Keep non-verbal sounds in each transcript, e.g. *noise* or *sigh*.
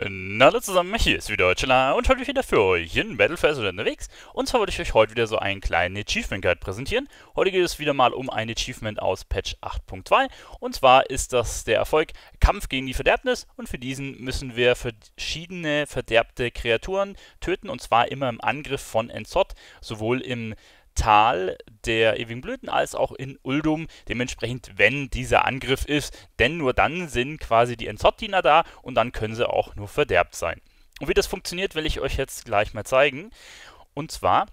Na, hallo zusammen, hier ist wieder Chilla und heute wieder für euch in Battlefest unterwegs. Und zwar wollte ich euch heute wieder so einen kleinen Achievement Guide präsentieren. Heute geht es wieder mal um ein Achievement aus Patch 8.2 und zwar ist das der Erfolg Kampf gegen die Verderbnis und für diesen müssen wir verschiedene verderbte Kreaturen töten und zwar immer im Angriff von Enzot, sowohl im Tal der ewigen Blüten als auch in Uldum. Dementsprechend, wenn dieser Angriff ist, denn nur dann sind quasi die Enzottiner da und dann können sie auch nur verderbt sein. Und wie das funktioniert, will ich euch jetzt gleich mal zeigen. Und zwar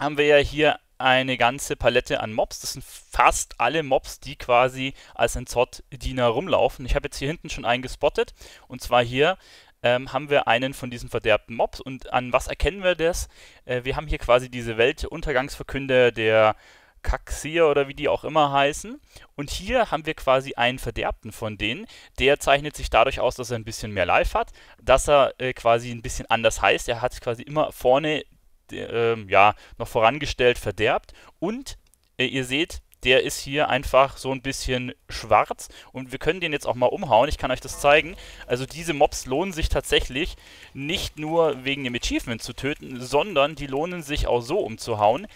haben wir ja hier eine ganze Palette an Mobs. Das sind fast alle Mobs, die quasi als Entzot-Diener rumlaufen. Ich habe jetzt hier hinten schon einen gespottet. Und zwar hier ähm, haben wir einen von diesen verderbten Mobs. Und an was erkennen wir das? Äh, wir haben hier quasi diese Weltuntergangsverkünder der Kaxier oder wie die auch immer heißen. Und hier haben wir quasi einen Verderbten von denen. Der zeichnet sich dadurch aus, dass er ein bisschen mehr Life hat, dass er äh, quasi ein bisschen anders heißt. Er hat quasi immer vorne äh, ja, noch vorangestellt verderbt. Und äh, ihr seht, der ist hier einfach so ein bisschen schwarz und wir können den jetzt auch mal umhauen, ich kann euch das zeigen. Also diese Mobs lohnen sich tatsächlich nicht nur wegen dem Achievement zu töten, sondern die lohnen sich auch so umzuhauen.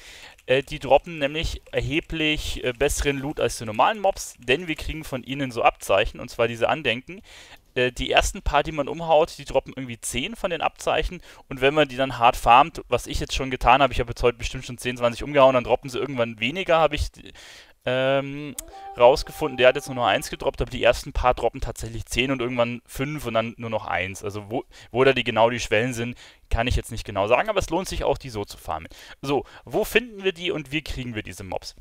Äh, die droppen nämlich erheblich äh, besseren Loot als die normalen Mobs, denn wir kriegen von ihnen so Abzeichen, und zwar diese Andenken. Äh, die ersten paar, die man umhaut, die droppen irgendwie 10 von den Abzeichen und wenn man die dann hart farmt, was ich jetzt schon getan habe, ich habe jetzt heute bestimmt schon 10, 20 umgehauen, dann droppen sie irgendwann weniger, habe ich ähm, rausgefunden. Der hat jetzt nur noch 1 gedroppt, aber die ersten paar droppen tatsächlich 10 und irgendwann 5 und dann nur noch 1. Also wo, wo da die genau die Schwellen sind, kann ich jetzt nicht genau sagen, aber es lohnt sich auch, die so zu farmen. So, wo finden wir die und wie kriegen wir diese Mobs?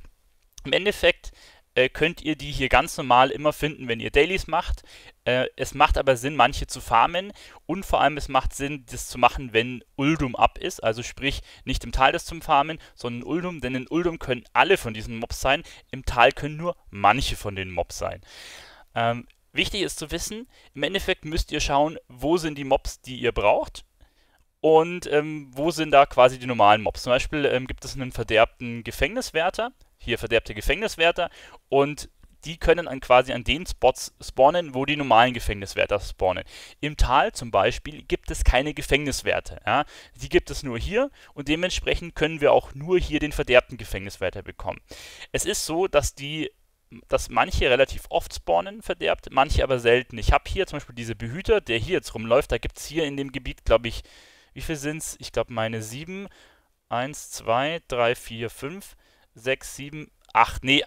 Im Endeffekt äh, könnt ihr die hier ganz normal immer finden, wenn ihr Dailies macht. Äh, es macht aber Sinn, manche zu farmen und vor allem es macht Sinn, das zu machen, wenn Uldum ab ist. Also sprich, nicht im Tal das zum Farmen, sondern Uldum, denn in Uldum können alle von diesen Mobs sein, im Tal können nur manche von den Mobs sein. Ähm, wichtig ist zu wissen, im Endeffekt müsst ihr schauen, wo sind die Mobs, die ihr braucht und ähm, wo sind da quasi die normalen Mobs. Zum Beispiel ähm, gibt es einen verderbten Gefängniswärter, hier verderbte Gefängniswärter und die können dann quasi an den Spots spawnen, wo die normalen Gefängniswärter spawnen. Im Tal zum Beispiel gibt es keine Gefängniswärter. Ja? Die gibt es nur hier und dementsprechend können wir auch nur hier den verderbten Gefängniswärter bekommen. Es ist so, dass die dass manche relativ oft spawnen verderbt, manche aber selten. Ich habe hier zum Beispiel diese Behüter, der hier jetzt rumläuft, da gibt es hier in dem Gebiet, glaube ich, wie viel sind es? Ich glaube meine sieben. Eins, zwei, drei, vier, fünf 6, 7, 8. Nee,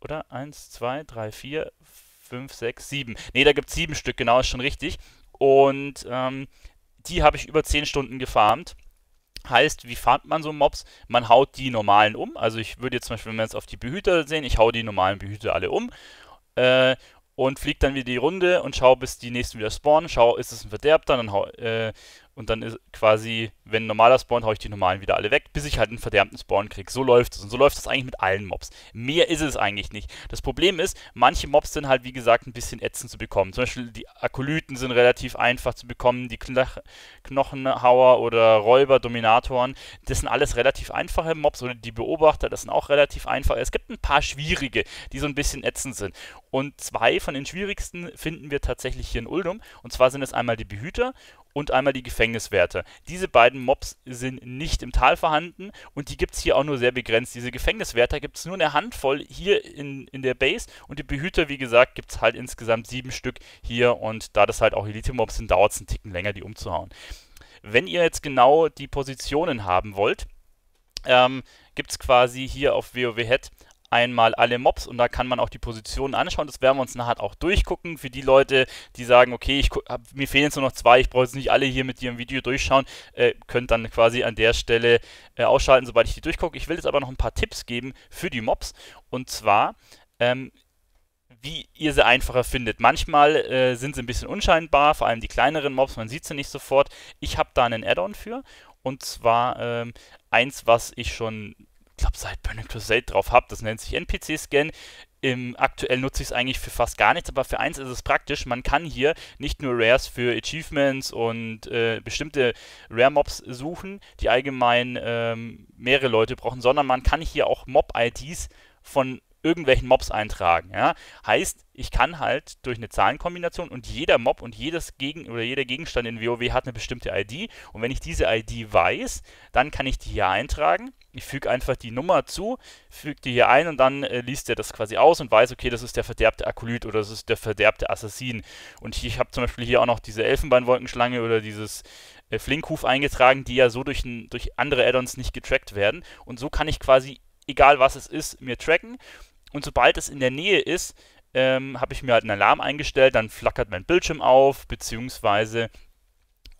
oder? 1, 2, 3, 4, 5, 6, 7. Nee, da gibt es 7 Stück, genau, ist schon richtig. Und ähm, die habe ich über 10 Stunden gefarmt. Heißt, wie farmt man so Mobs? Man haut die normalen um. Also ich würde jetzt zum Beispiel, wenn wir jetzt auf die Behüter sehen, ich hau die normalen Behüter alle um. Äh, und fliege dann wieder die Runde und schaue, bis die nächsten wieder spawnen. Schau, ist es ein Verderbter, dann hau, äh, und dann ist quasi, wenn ein normaler Spawn, haue ich die normalen wieder alle weg, bis ich halt einen verdammten Spawn kriege. So läuft es. Und so läuft es eigentlich mit allen Mobs. Mehr ist es eigentlich nicht. Das Problem ist, manche Mobs sind halt, wie gesagt, ein bisschen ätzend zu bekommen. Zum Beispiel die Akolyten sind relativ einfach zu bekommen, die Knoch Knochenhauer oder Räuber, Dominatoren, das sind alles relativ einfache Mobs oder die Beobachter, das sind auch relativ einfache. Es gibt ein paar schwierige, die so ein bisschen ätzend sind. Und zwei von den schwierigsten finden wir tatsächlich hier in Uldum. Und zwar sind es einmal die Behüter und einmal die Gefängniswärter. Diese beiden Mobs sind nicht im Tal vorhanden und die gibt es hier auch nur sehr begrenzt. Diese Gefängniswärter gibt es nur eine Handvoll hier in, in der Base und die Behüter, wie gesagt, gibt es halt insgesamt sieben Stück hier und da das halt auch Elite-Mobs sind, dauert es einen Ticken länger, die umzuhauen. Wenn ihr jetzt genau die Positionen haben wollt, ähm, gibt es quasi hier auf WoW Head einmal alle Mobs und da kann man auch die Positionen anschauen. Das werden wir uns nachher auch durchgucken. Für die Leute, die sagen, okay, ich hab, mir fehlen jetzt nur noch zwei, ich brauche jetzt nicht alle hier mit dir im Video durchschauen, äh, könnt dann quasi an der Stelle äh, ausschalten, sobald ich die durchgucke. Ich will jetzt aber noch ein paar Tipps geben für die Mobs und zwar ähm, wie ihr sie einfacher findet. Manchmal äh, sind sie ein bisschen unscheinbar, vor allem die kleineren Mobs, man sieht sie nicht sofort. Ich habe da einen Add-on für und zwar ähm, eins, was ich schon glaube, seit Burning Crusade drauf habe. Das nennt sich NPC-Scan. Im, aktuell nutze ich es eigentlich für fast gar nichts, aber für eins ist es praktisch. Man kann hier nicht nur Rares für Achievements und äh, bestimmte Rare-Mobs suchen, die allgemein ähm, mehrere Leute brauchen, sondern man kann hier auch Mob-IDs von irgendwelchen Mobs eintragen. Ja? Heißt, ich kann halt durch eine Zahlenkombination und jeder Mob und jedes Gegen oder jeder Gegenstand in WoW hat eine bestimmte ID und wenn ich diese ID weiß, dann kann ich die hier eintragen ich füge einfach die Nummer zu, füge die hier ein und dann äh, liest er das quasi aus und weiß, okay, das ist der verderbte Akolyt oder das ist der verderbte Assassin. Und ich, habe zum Beispiel hier auch noch diese Elfenbeinwolkenschlange oder dieses äh, Flinkhuf eingetragen, die ja so durch, ein, durch andere Addons nicht getrackt werden. Und so kann ich quasi, egal was es ist, mir tracken. Und sobald es in der Nähe ist, ähm, habe ich mir halt einen Alarm eingestellt, dann flackert mein Bildschirm auf, beziehungsweise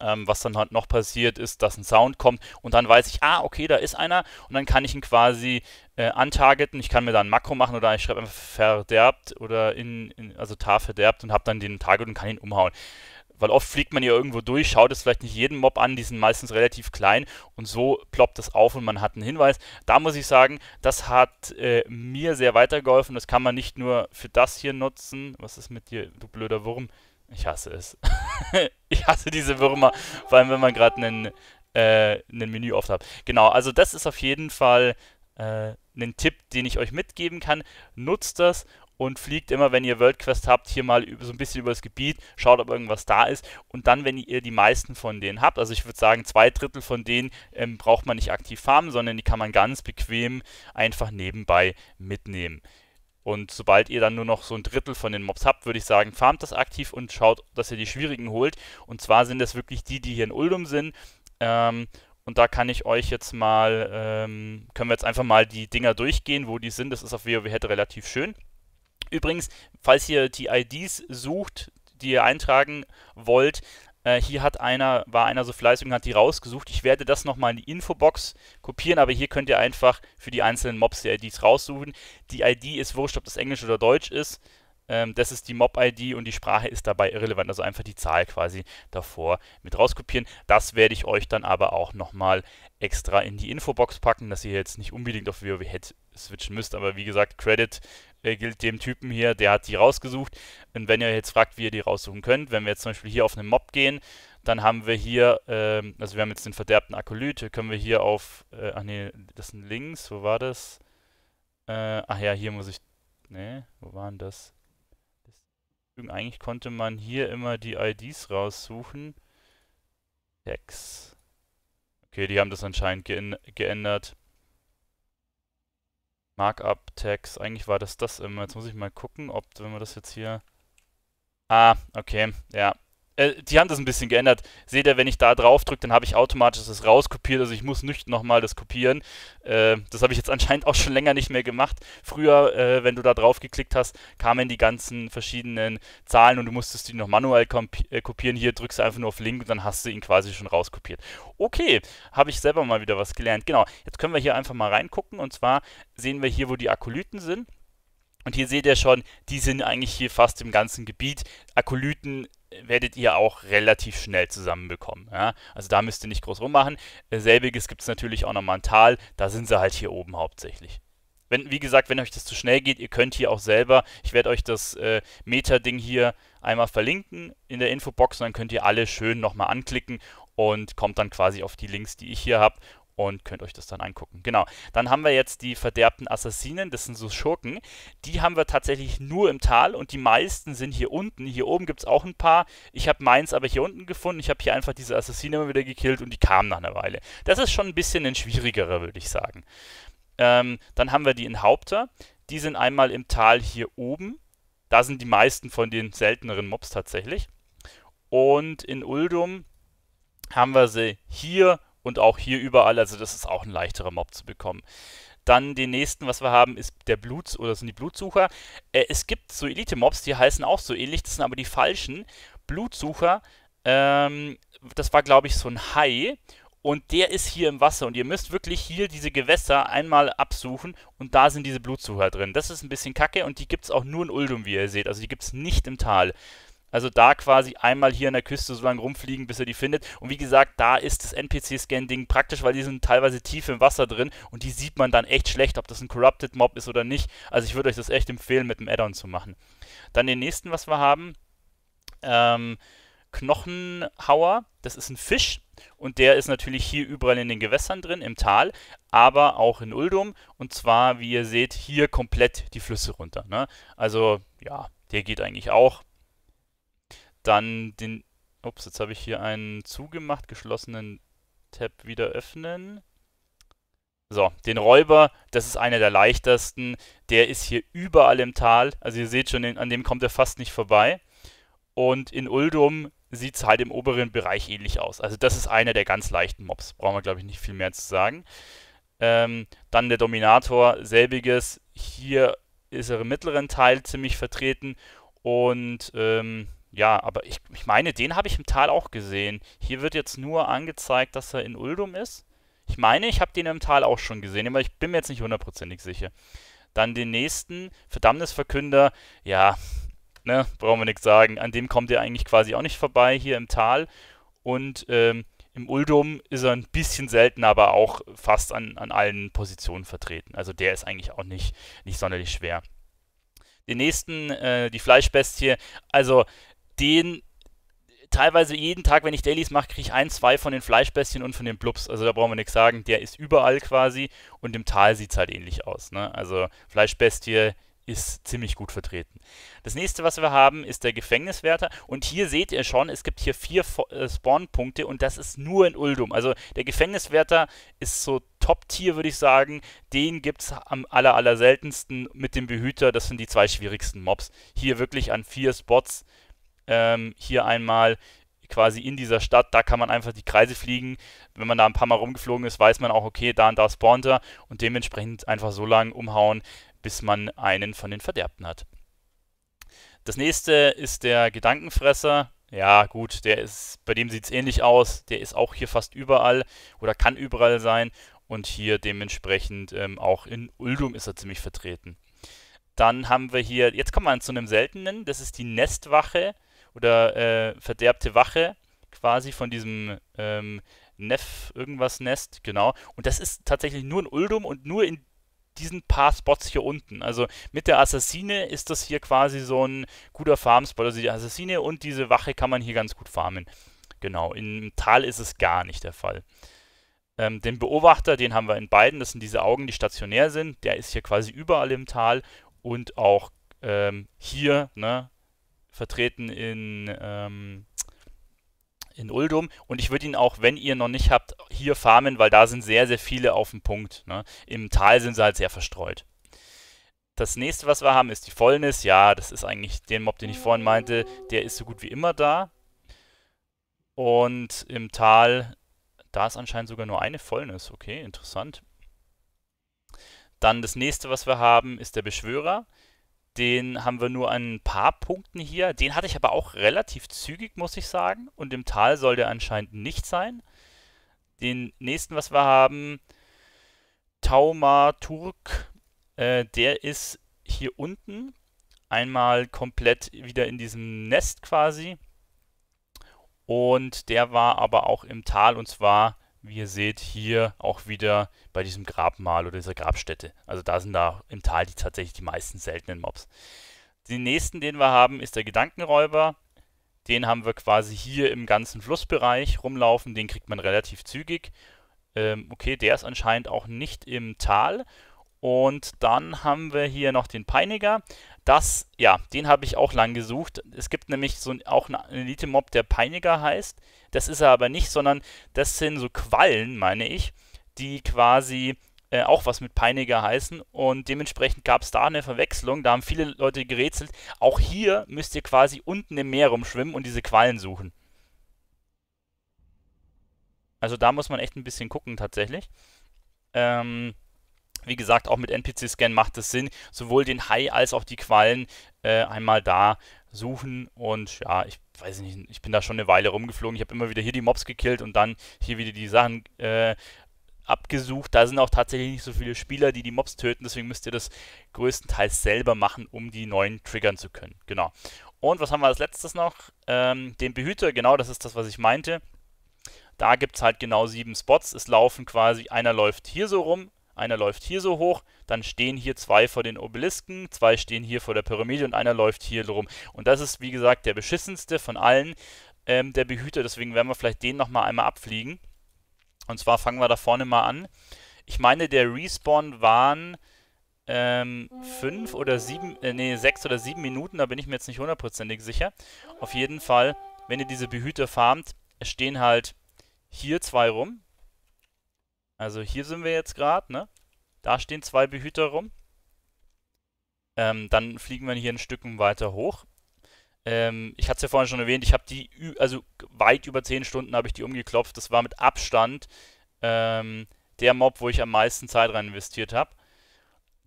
ähm, was dann halt noch passiert ist, dass ein Sound kommt und dann weiß ich, ah, okay, da ist einer und dann kann ich ihn quasi äh, untargeten. Ich kann mir da ein Makro machen oder ich schreibe einfach verderbt oder in, in also tar verderbt und habe dann den Target und kann ihn umhauen weil oft fliegt man ja irgendwo durch, schaut es vielleicht nicht jeden Mob an, die sind meistens relativ klein und so ploppt es auf und man hat einen Hinweis. Da muss ich sagen, das hat äh, mir sehr weitergeholfen. Das kann man nicht nur für das hier nutzen. Was ist mit dir, du blöder Wurm? Ich hasse es. *laughs* ich hasse diese Würmer, vor allem wenn man gerade einen, äh, einen Menü oft hat. Genau, also das ist auf jeden Fall äh, ein Tipp, den ich euch mitgeben kann. Nutzt das und fliegt immer, wenn ihr WorldQuest habt, hier mal so ein bisschen über das Gebiet, schaut, ob irgendwas da ist. Und dann, wenn ihr die meisten von denen habt, also ich würde sagen, zwei Drittel von denen ähm, braucht man nicht aktiv farmen, sondern die kann man ganz bequem einfach nebenbei mitnehmen. Und sobald ihr dann nur noch so ein Drittel von den Mobs habt, würde ich sagen, farmt das aktiv und schaut, dass ihr die schwierigen holt. Und zwar sind das wirklich die, die hier in Uldum sind. Ähm, und da kann ich euch jetzt mal, ähm, können wir jetzt einfach mal die Dinger durchgehen, wo die sind. Das ist auf WoW Head relativ schön. Übrigens, falls ihr die IDs sucht, die ihr eintragen wollt, äh, hier hat einer, war einer so fleißig und hat die rausgesucht. Ich werde das nochmal in die Infobox kopieren, aber hier könnt ihr einfach für die einzelnen Mobs die IDs raussuchen. Die ID ist wurscht, ob das Englisch oder Deutsch ist. Ähm, das ist die Mob-ID und die Sprache ist dabei irrelevant. Also einfach die Zahl quasi davor mit rauskopieren. Das werde ich euch dann aber auch nochmal extra in die Infobox packen, dass ihr jetzt nicht unbedingt auf WoW switchen müsst. Aber wie gesagt, Credit äh, gilt dem Typen hier, der hat die rausgesucht. Und wenn ihr jetzt fragt, wie ihr die raussuchen könnt, wenn wir jetzt zum Beispiel hier auf einen Mob gehen, dann haben wir hier, ähm, also wir haben jetzt den verderbten Akolyt, können wir hier auf, äh, ach nee, das sind links, wo war das? Äh, ach ja, hier muss ich, ne, wo waren das? das? Eigentlich konnte man hier immer die IDs raussuchen. Hex. Okay, die haben das anscheinend geändert. Markup-Tags. Eigentlich war das das immer. Jetzt muss ich mal gucken, ob, wenn wir das jetzt hier... Ah, okay, ja, äh, die haben das ein bisschen geändert. Seht ihr, wenn ich da drauf drücke, dann habe ich automatisch das rauskopiert. Also ich muss nicht nochmal das kopieren. Äh, das habe ich jetzt *laughs* anscheinend auch schon länger nicht mehr gemacht. Früher, äh, wenn du da drauf geklickt hast, kamen die ganzen verschiedenen Zahlen und du musstest die noch manuell äh, kopieren. Hier drückst du einfach nur auf Link und dann hast du ihn quasi schon rauskopiert. Okay, habe ich selber mal wieder was gelernt. Genau, jetzt können wir hier einfach mal reingucken. Und zwar sehen wir hier, wo die Akolyten sind. Und hier seht ihr schon, die sind eigentlich hier fast im ganzen Gebiet. Akolyten werdet ihr auch relativ schnell zusammenbekommen. Ja? Also da müsst ihr nicht groß rummachen. Äh, selbiges gibt es natürlich auch noch mental, da sind sie halt hier oben hauptsächlich. Wenn, wie gesagt, wenn euch das zu schnell geht, ihr könnt hier auch selber, ich werde euch das äh, Meta-Ding hier einmal verlinken in der Infobox und dann könnt ihr alle schön nochmal anklicken und kommt dann quasi auf die Links, die ich hier habe und könnt euch das dann angucken. Genau. Dann haben wir jetzt die verderbten Assassinen, das sind so Schurken. Die haben wir tatsächlich nur im Tal und die meisten sind hier unten. Hier oben gibt es auch ein paar. Ich habe meins aber hier unten gefunden. Ich habe hier einfach diese Assassinen immer wieder gekillt und die kamen nach einer Weile. Das ist schon ein bisschen ein schwierigerer, würde ich sagen. Ähm, dann haben wir die in Haupter. Die sind einmal im Tal hier oben. Da sind die meisten von den selteneren Mobs tatsächlich. Und in Uldum haben wir sie hier und auch hier überall, also das ist auch ein leichterer Mob zu bekommen. Dann den nächsten, was wir haben, ist der Blut oder sind die Blutsucher. Äh, es gibt so Elite-Mobs, die heißen auch so ähnlich, das sind aber die falschen. Blutsucher, ähm, das war glaube ich so ein Hai und der ist hier im Wasser und ihr müsst wirklich hier diese Gewässer einmal absuchen und da sind diese Blutsucher drin. Das ist ein bisschen kacke und die gibt es auch nur in Uldum, wie ihr seht. Also die gibt es nicht im Tal. Also da quasi einmal hier an der Küste so lange rumfliegen, bis er die findet. Und wie gesagt, da ist das NPC-Scan-Ding praktisch, weil die sind teilweise tief im Wasser drin und die sieht man dann echt schlecht, ob das ein Corrupted Mob ist oder nicht. Also ich würde euch das echt empfehlen, mit dem Add-on zu machen. Dann den nächsten, was wir haben, ähm, Knochenhauer. Das ist ein Fisch und der ist natürlich hier überall in den Gewässern drin, im Tal, aber auch in Uldum. Und zwar, wie ihr seht, hier komplett die Flüsse runter. Ne? Also ja, der geht eigentlich auch dann den, ups, jetzt habe ich hier einen zugemacht, geschlossenen Tab wieder öffnen. So, den Räuber, das ist einer der leichtesten. Der ist hier überall im Tal. Also ihr seht schon, an dem kommt er fast nicht vorbei. Und in Uldum sieht es halt im oberen Bereich ähnlich aus. Also das ist einer der ganz leichten Mobs. Brauchen wir, glaube ich, nicht viel mehr zu sagen. Ähm, dann der Dominator, selbiges. Hier ist er im mittleren Teil ziemlich vertreten. Und ähm, ja, aber ich, ich meine, den habe ich im Tal auch gesehen. Hier wird jetzt nur angezeigt, dass er in Uldum ist. Ich meine, ich habe den im Tal auch schon gesehen, aber ich bin mir jetzt nicht hundertprozentig sicher. Dann den nächsten, Verdammnisverkünder, ja, ne, brauchen wir nichts sagen. An dem kommt ihr eigentlich quasi auch nicht vorbei hier im Tal. Und ähm, im Uldum ist er ein bisschen selten, aber auch fast an, an allen Positionen vertreten. Also der ist eigentlich auch nicht, nicht sonderlich schwer den nächsten, äh, die Fleischbestie. Also den teilweise jeden Tag, wenn ich Dailies mache, kriege ich ein, zwei von den Fleischbässchen und von den Blubs. Also da brauchen wir nichts sagen. Der ist überall quasi und im Tal sieht es halt ähnlich aus. Ne? Also Fleischbestie ist ziemlich gut vertreten. Das nächste, was wir haben, ist der Gefängniswärter. Und hier seht ihr schon, es gibt hier vier äh, Spawnpunkte und das ist nur in Uldum. Also der Gefängniswärter ist so Top-Tier, würde ich sagen. Den gibt es am aller, aller seltensten mit dem Behüter. Das sind die zwei schwierigsten Mobs. Hier wirklich an vier Spots ähm, hier einmal quasi in dieser Stadt, da kann man einfach die Kreise fliegen. Wenn man da ein paar Mal rumgeflogen ist, weiß man auch, okay, da und da spawnt er und dementsprechend einfach so lange umhauen, bis man einen von den Verderbten hat. Das nächste ist der Gedankenfresser. Ja, gut, der ist, bei dem sieht es ähnlich aus. Der ist auch hier fast überall oder kann überall sein. Und hier dementsprechend ähm, auch in Uldum ist er ziemlich vertreten. Dann haben wir hier, jetzt kommen wir zu einem seltenen, das ist die Nestwache oder äh, verderbte Wache quasi von diesem ähm, Neff irgendwas Nest, genau. Und das ist tatsächlich nur in Uldum und nur in diesen paar Spots hier unten. Also mit der Assassine ist das hier quasi so ein guter Farmspot. Also die Assassine und diese Wache kann man hier ganz gut farmen. Genau, im Tal ist es gar nicht der Fall. Ähm, den Beobachter, den haben wir in beiden. Das sind diese Augen, die stationär sind. Der ist hier quasi überall im Tal und auch ähm, hier, ne, vertreten in, ähm, in Uldum. Und ich würde ihn auch, wenn ihr noch nicht habt, hier farmen, weil da sind sehr, sehr viele auf dem Punkt. Ne? Im Tal sind sie halt sehr verstreut. Das nächste, was wir haben, ist die Vollnis. Ja, das ist eigentlich den Mob, den ich vorhin meinte. Der ist so gut wie immer da. Und im Tal, da ist anscheinend sogar nur eine Vollnis. Okay, interessant. Dann das nächste, was wir haben, ist der Beschwörer. Den haben wir nur an ein paar Punkten hier. Den hatte ich aber auch relativ zügig, muss ich sagen. Und im Tal soll der anscheinend nicht sein. Den nächsten, was wir haben, Taumaturg, äh, der ist hier unten. Einmal komplett wieder in diesem Nest quasi. Und der war aber auch im Tal und zwar wie ihr seht, hier auch wieder bei diesem Grabmal oder dieser Grabstätte. Also da sind da im Tal die tatsächlich die meisten seltenen Mobs. Den nächsten, den wir haben, ist der Gedankenräuber. Den haben wir quasi hier im ganzen Flussbereich rumlaufen. Den kriegt man relativ zügig. Ähm, okay, der ist anscheinend auch nicht im Tal. Und dann haben wir hier noch den Peiniger. Das, ja, den habe ich auch lang gesucht. Es gibt nämlich so auch einen Elite-Mob, der Peiniger heißt. Das ist er aber nicht, sondern das sind so Quallen, meine ich, die quasi äh, auch was mit Peiniger heißen. Und dementsprechend gab es da eine Verwechslung. Da haben viele Leute gerätselt. Auch hier müsst ihr quasi unten im Meer rumschwimmen und diese Quallen suchen. Also da muss man echt ein bisschen gucken tatsächlich. Ähm, wie gesagt, auch mit NPC-Scan macht es Sinn, sowohl den Hai als auch die Quallen äh, einmal da suchen. Und ja, ich weiß nicht, ich bin da schon eine Weile rumgeflogen. Ich habe immer wieder hier die Mobs gekillt und dann hier wieder die Sachen äh, abgesucht. Da sind auch tatsächlich nicht so viele Spieler, die die Mobs töten. Deswegen müsst ihr das größtenteils selber machen, um die neuen triggern zu können. Genau. Und was haben wir als letztes noch? Ähm, den Behüter, genau, das ist das, was ich meinte. Da gibt es halt genau sieben Spots. Es laufen quasi, einer läuft hier so rum, einer läuft hier so hoch, dann stehen hier zwei vor den Obelisken, zwei stehen hier vor der Pyramide und einer läuft hier rum. Und das ist, wie gesagt, der beschissenste von allen, ähm, der Behüter. Deswegen werden wir vielleicht den nochmal einmal abfliegen. Und zwar fangen wir da vorne mal an. Ich meine, der Respawn waren ähm, oder 7, äh, nee, 6 oder 7 Minuten, da bin ich mir jetzt nicht hundertprozentig sicher. Auf jeden Fall, wenn ihr diese Behüter farmt, stehen halt hier zwei rum, also hier sind wir jetzt gerade, ne? Da stehen zwei Behüter rum. Ähm, dann fliegen wir hier ein Stück weiter hoch. Ähm, ich hatte es ja vorhin schon erwähnt, ich habe die, also weit über 10 Stunden habe ich die umgeklopft. Das war mit Abstand ähm, der Mob, wo ich am meisten Zeit rein investiert habe.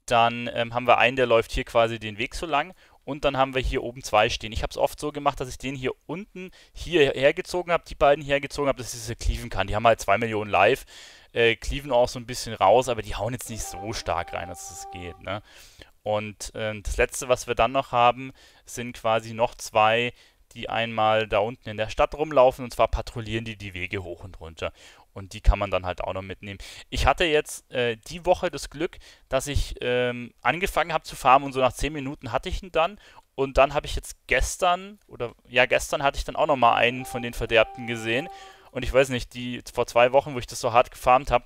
Dann ähm, haben wir einen, der läuft hier quasi den Weg so lang. Und dann haben wir hier oben zwei stehen. Ich habe es oft so gemacht, dass ich den hier unten hier hergezogen habe, die beiden hergezogen habe. dass ich sie Cleven kann. Die haben halt 2 Millionen Live äh, Cleveland auch so ein bisschen raus, aber die hauen jetzt nicht so stark rein, dass es das geht. Ne? Und äh, das letzte, was wir dann noch haben, sind quasi noch zwei, die einmal da unten in der Stadt rumlaufen und zwar patrouillieren die die Wege hoch und runter. Und die kann man dann halt auch noch mitnehmen. Ich hatte jetzt äh, die Woche das Glück, dass ich ähm, angefangen habe zu farmen und so nach 10 Minuten hatte ich ihn dann. Und dann habe ich jetzt gestern, oder ja, gestern hatte ich dann auch nochmal einen von den Verderbten gesehen. Und ich weiß nicht, die vor zwei Wochen, wo ich das so hart gefarmt habe,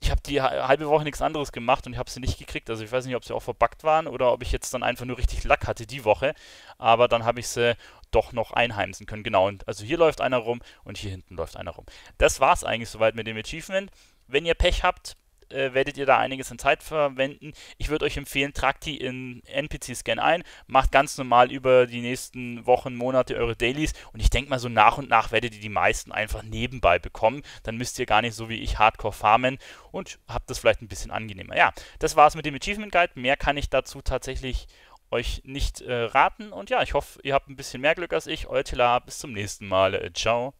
ich habe die halbe Woche nichts anderes gemacht und ich habe sie nicht gekriegt. Also ich weiß nicht, ob sie auch verbackt waren oder ob ich jetzt dann einfach nur richtig Lack hatte die Woche. Aber dann habe ich sie doch noch einheimsen können. Genau, und also hier läuft einer rum und hier hinten läuft einer rum. Das war es eigentlich soweit mit dem Achievement. Wenn ihr Pech habt, äh, werdet ihr da einiges an Zeit verwenden. Ich würde euch empfehlen, tragt die in NPC-Scan ein, macht ganz normal über die nächsten Wochen, Monate eure Dailies und ich denke mal so nach und nach werdet ihr die meisten einfach nebenbei bekommen. Dann müsst ihr gar nicht so wie ich Hardcore farmen und habt das vielleicht ein bisschen angenehmer. Ja, das war's mit dem Achievement Guide. Mehr kann ich dazu tatsächlich euch nicht äh, raten und ja, ich hoffe, ihr habt ein bisschen mehr Glück als ich. Euer Tila, bis zum nächsten Mal. Äh, ciao.